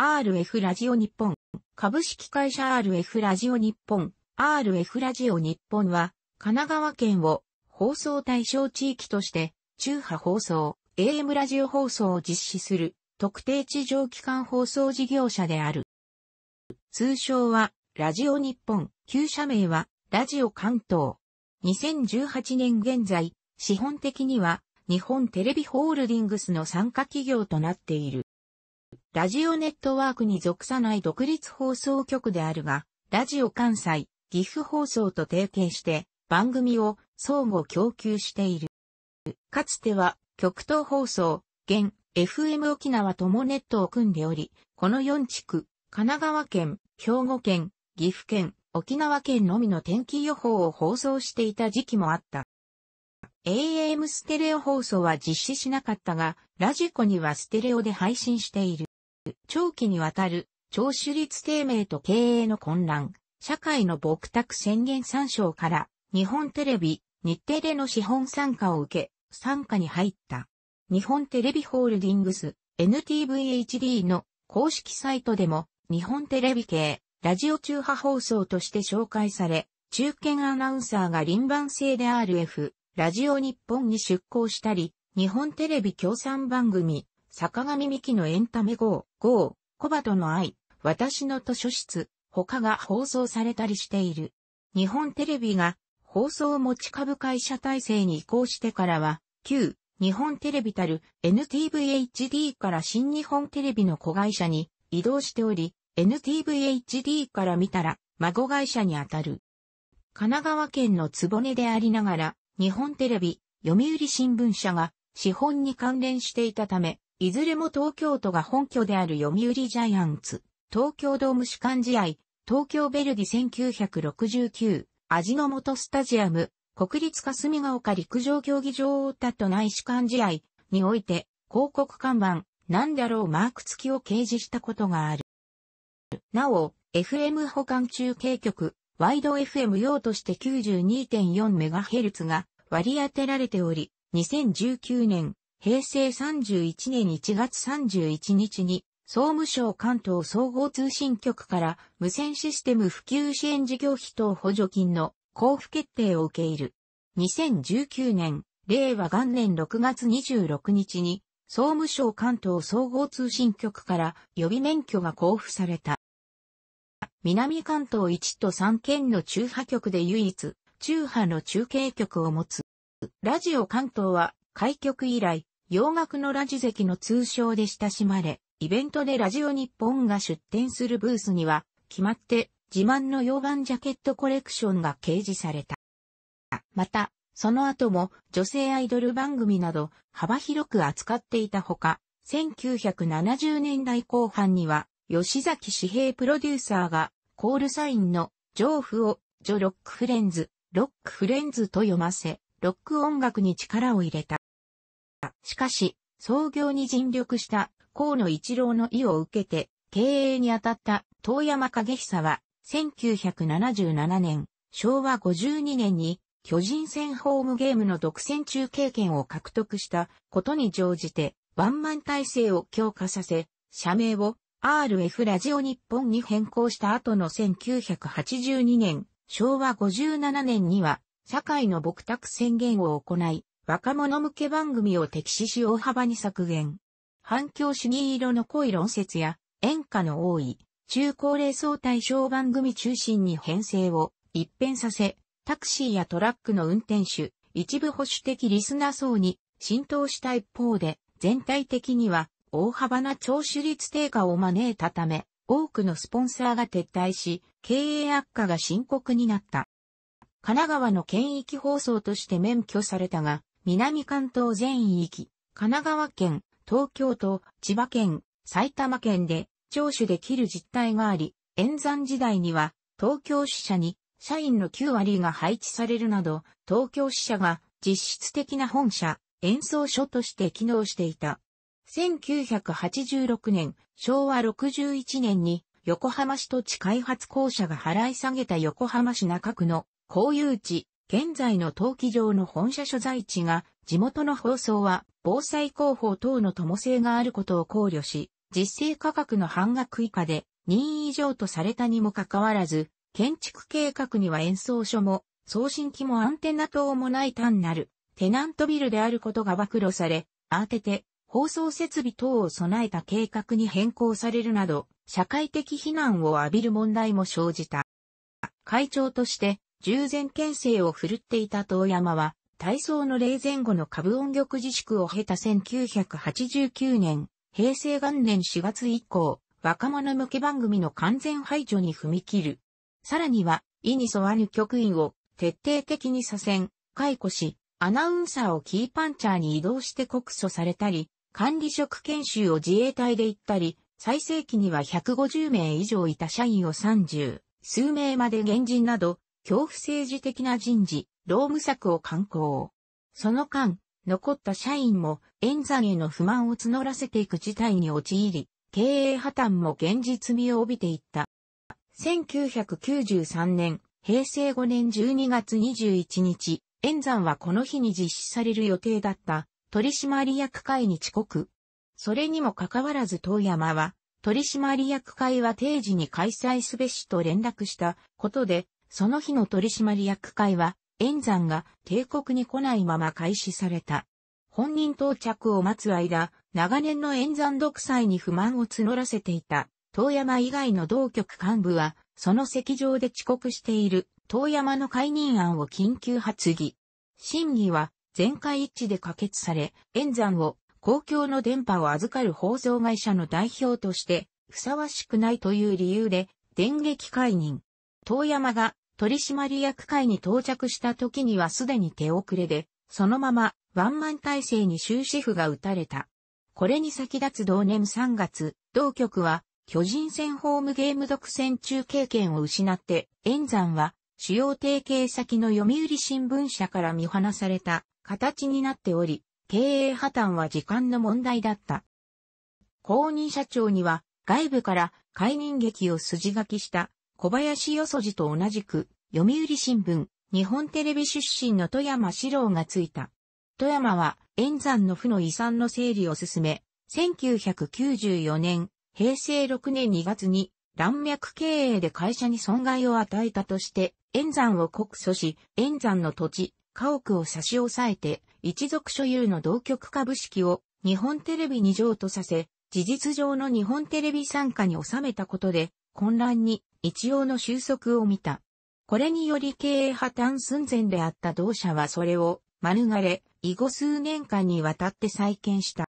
RF ラジオ日本、株式会社 RF ラジオ日本、RF ラジオ日本は、神奈川県を放送対象地域として、中波放送、AM ラジオ放送を実施する特定地上機関放送事業者である。通称は、ラジオ日本、旧社名は、ラジオ関東。2018年現在、資本的には、日本テレビホールディングスの参加企業となっている。ラジオネットワークに属さない独立放送局であるが、ラジオ関西、岐阜放送と提携して番組を相互供給している。かつては極東放送、現 FM 沖縄ともネットを組んでおり、この4地区、神奈川県、兵庫県、岐阜県、沖縄県のみの天気予報を放送していた時期もあった。AM ステレオ放送は実施しなかったが、ラジコにはステレオで配信している。長期にわたる、長州率低迷と経営の混乱、社会の牧託宣言参照から、日本テレビ、日テレの資本参加を受け、参加に入った。日本テレビホールディングス、NTVHD の公式サイトでも、日本テレビ系、ラジオ中波放送として紹介され、中堅アナウンサーが輪番制で RF、ラジオ日本に出向したり、日本テレビ共産番組、坂上美紀のエンタメ号、号、コバとの愛、私の図書室、他が放送されたりしている。日本テレビが放送持ち株会社体制に移行してからは、旧日本テレビたる NTVHD から新日本テレビの子会社に移動しており、NTVHD から見たら孫会社にあたる。神奈川県のぼねでありながら、日本テレビ、読売新聞社が資本に関連していたため、いずれも東京都が本拠である読売ジャイアンツ、東京ドーム主観試合、東京ベルディ1969、味の素スタジアム、国立霞ヶ丘陸上競技場をたと内主観試合において、広告看板、なんだろうマーク付きを掲示したことがある。なお、FM 保管中継局、ワイド FM 用として 92.4MHz が割り当てられており、2019年平成31年1月31日に、総務省関東総合通信局から無線システム普及支援事業費等補助金の交付決定を受け入る。2019年、令和元年6月26日に、総務省関東総合通信局から予備免許が交付された。南関東1と3県の中波局で唯一、中波の中継局を持つ。ラジオ関東は開局以来、洋楽のラジ席の通称で親しまれ、イベントでラジオ日本が出展するブースには、決まって自慢の洋眼ジャケットコレクションが掲示された。また、その後も女性アイドル番組など幅広く扱っていたほか、1970年代後半には吉崎志平プロデューサーがコールサインのジョーフをジョロックフレンズ、ロックフレンズと読ませ、ロック音楽に力を入れた。しかし、創業に尽力した河野一郎の意を受けて、経営に当たった遠山景久は、1977年、昭和52年に、巨人戦ホームゲームの独占中経験を獲得したことに乗じて、ワンマン体制を強化させ、社名を RF ラジオ日本に変更した後の1982年、昭和57年には、社会の牧宅宣言を行い、若者向け番組を敵視し大幅に削減。反響主義色の濃い論説や演歌の多い中高齢層対象番組中心に編成を一変させ、タクシーやトラックの運転手、一部保守的リスナー層に浸透した一方で、全体的には大幅な聴取率低下を招いたため、多くのスポンサーが撤退し、経営悪化が深刻になった。神奈川の県域放送として免許されたが、南関東全域、神奈川県、東京都、千葉県、埼玉県で聴取できる実態があり、演算時代には東京支社に社員の9割が配置されるなど、東京支社が実質的な本社、演奏所として機能していた。1986年、昭和61年に横浜市土地開発公社が払い下げた横浜市中区の公有地現在の陶器場の本社所在地が、地元の放送は防災広報等の共性があることを考慮し、実勢価格の半額以下で任意以上とされたにもかかわらず、建築計画には演奏書も、送信機もアンテナ等もない単なるテナントビルであることが暴露され、当てて放送設備等を備えた計画に変更されるなど、社会的非難を浴びる問題も生じた。会長として従前県政を振るっていた遠山は、体操の霊前後の株音曲自粛を経た1989年、平成元年4月以降、若者向け番組の完全排除に踏み切る。さらには、意に沿わぬ局員を徹底的に左遷、解雇し、アナウンサーをキーパンチャーに移動して告訴されたり、管理職研修を自衛隊で行ったり、最盛期には150名以上いた社員を30数名まで現人など、恐怖政治的な人事、労務策を刊行。その間、残った社員も演算への不満を募らせていく事態に陥り、経営破綻も現実味を帯びていった。1993年、平成5年12月21日、演算はこの日に実施される予定だった取締役会に遅刻。それにもかかわらず遠山は、取締役会は定時に開催すべしと連絡したことで、その日の取締役会は、演山が帝国に来ないまま開始された。本人到着を待つ間、長年の演算独裁に不満を募らせていた、遠山以外の同局幹部は、その席上で遅刻している、遠山の解任案を緊急発議。審議は、全会一致で可決され、演算を、公共の電波を預かる放送会社の代表として、ふさわしくないという理由で、電撃解任。遠山が取締役会に到着した時にはすでに手遅れで、そのままワンマン体制に終止符が打たれた。これに先立つ同年3月、同局は巨人戦ホームゲーム独占中経験を失って、演山は主要提携先の読売新聞社から見放された形になっており、経営破綻は時間の問題だった。公認社長には外部から解任劇を筋書きした小林よそじと同じく、読売新聞、日本テレビ出身の富山史郎がついた。富山は、円山の負の遺産の整理を進め、1994年、平成6年2月に、乱脈経営で会社に損害を与えたとして、円山を告訴し、円山の土地、家屋を差し押さえて、一族所有の同局株式を日本テレビに譲渡させ、事実上の日本テレビ参加に収めたことで、混乱に一応の収束を見た。これにより経営破綻寸前であった同社はそれを免れ、以後数年間にわたって再建した。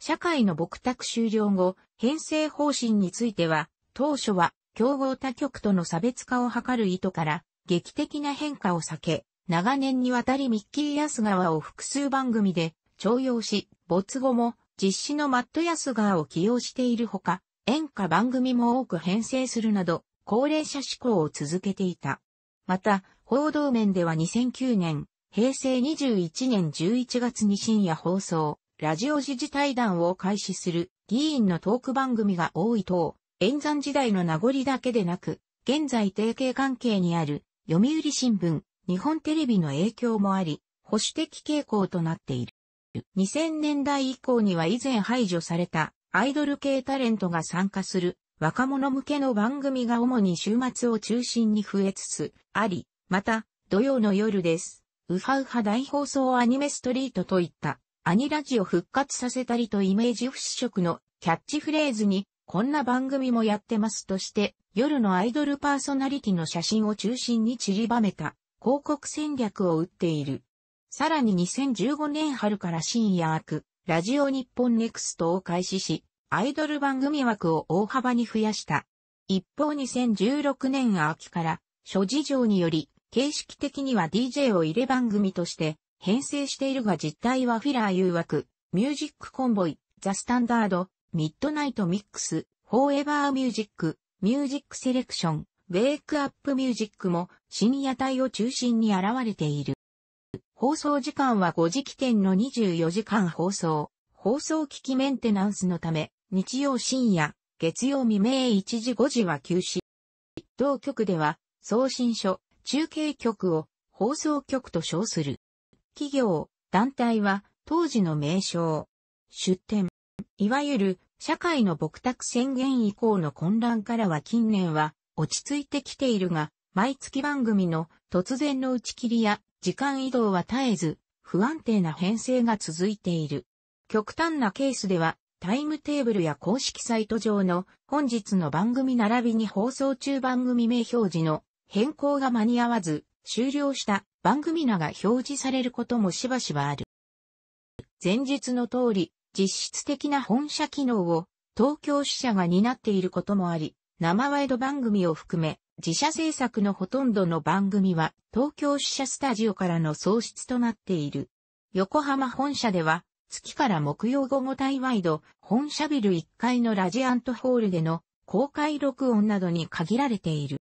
社会の牧宅終了後、編成方針については、当初は競合他局との差別化を図る意図から、劇的な変化を避け、長年にわたりミッキー・安川を複数番組で徴用し、没後も実施のマット・安川を起用しているほか、演歌番組も多く編成するなど、高齢者志向を続けていた。また、報道面では2009年、平成21年11月に深夜放送、ラジオ時事対談を開始する議員のトーク番組が多い等、演算時代の名残だけでなく、現在提携関係にある読売新聞、日本テレビの影響もあり、保守的傾向となっている。2000年代以降には以前排除されたアイドル系タレントが参加する若者向けの番組が主に週末を中心に増えつつあり、また土曜の夜です。ウハウハ大放送アニメストリートといったアニラジを復活させたりとイメージ払拭のキャッチフレーズにこんな番組もやってますとして夜のアイドルパーソナリティの写真を中心に散りばめた広告戦略を打っている。さらに2015年春から深夜悪、ラジオ日本ネクストを開始し、アイドル番組枠を大幅に増やした。一方2016年秋から、諸事情により、形式的には DJ を入れ番組として編成しているが実態はフィラー誘惑、ミュージックコンボイ、ザ・スタンダード、ミッドナイト・ミックス、フォーエバー・ミュージック、ミュージック・セレクション、ウェイクアップミュージックも深夜帯を中心に現れている。放送時間は5時起点の24時間放送。放送機器メンテナンスのため、日曜深夜、月曜未明1時5時は休止。同局では、送信所、中継局を放送局と称する。企業、団体は当時の名称。出展。いわゆる社会の牧託宣言以降の混乱からは近年は落ち着いてきているが、毎月番組の突然の打ち切りや時間移動は絶えず不安定な編成が続いている。極端なケースではタイムテーブルや公式サイト上の本日の番組並びに放送中番組名表示の変更が間に合わず終了した番組名が表示されることもしばしばある。前述の通り実質的な本社機能を東京支社が担っていることもあり、生ワイド番組を含め自社制作のほとんどの番組は東京支社スタジオからの創出となっている。横浜本社では月から木曜午後イワイド本社ビル1階のラジアントホールでの公開録音などに限られている。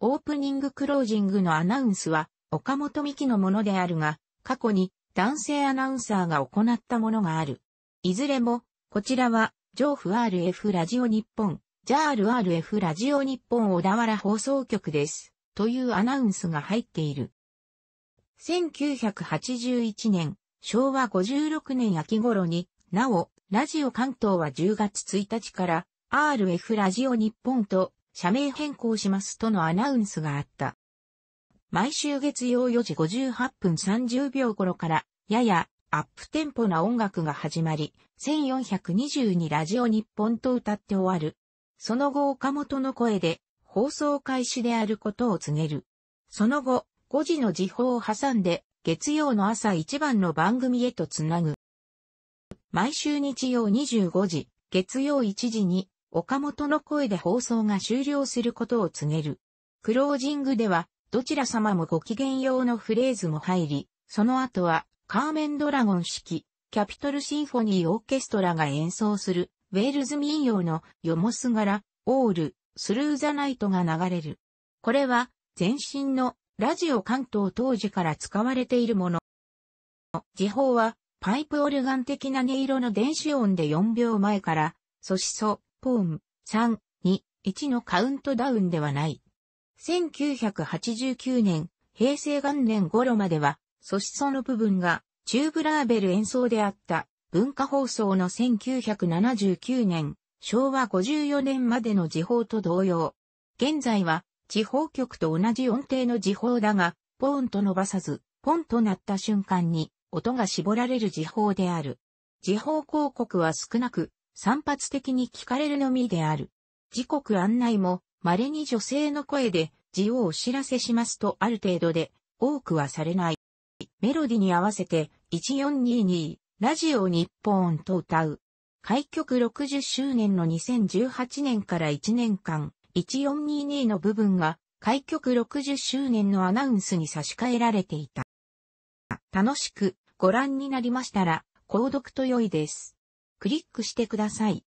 オープニングクロージングのアナウンスは岡本美希のものであるが、過去に男性アナウンサーが行ったものがある。いずれも、こちらは、ジョーフ RF ラジオ日本、JRRF ラジオ日本小田原放送局です。というアナウンスが入っている。1981年、昭和56年秋頃に、なお、ラジオ関東は10月1日から、RF ラジオ日本と社名変更しますとのアナウンスがあった。毎週月曜4時58分30秒頃から、ややアップテンポな音楽が始まり、1422ラジオ日本と歌って終わるその後岡本の声で、放送開始であることを告げる。その後、5時の時報を挟んで、月曜の朝一番の番組へとつなぐ。毎週日曜25時、月曜1時に、岡本の声で放送が終了することを告げる。クロージングでは、どちら様もご機嫌用のフレーズも入り、その後は、カーメンドラゴン式、キャピトルシンフォニーオーケストラが演奏する、ウェールズ民謡のヨモス柄、オール、スルーザナイトが流れる。これは、前身のラジオ関東当時から使われているもの。時報は、パイプオルガン的な音色の電子音で4秒前から、ソシソ、ポーン、3、2、1のカウントダウンではない。1989年、平成元年頃までは、ソシソの部分が、チューブラーベル演奏であった。文化放送の1979年、昭和54年までの時報と同様。現在は、地方局と同じ音程の時報だが、ポーンと伸ばさず、ポンとなった瞬間に、音が絞られる時報である。時報広告は少なく、散発的に聞かれるのみである。時刻案内も、稀に女性の声で、字をお知らせしますとある程度で、多くはされない。メロディに合わせて、1422、ラジオ日本と歌う。開局60周年の2018年から1年間、1422の部分が、開局60周年のアナウンスに差し替えられていた。楽しくご覧になりましたら、購読と良いです。クリックしてください。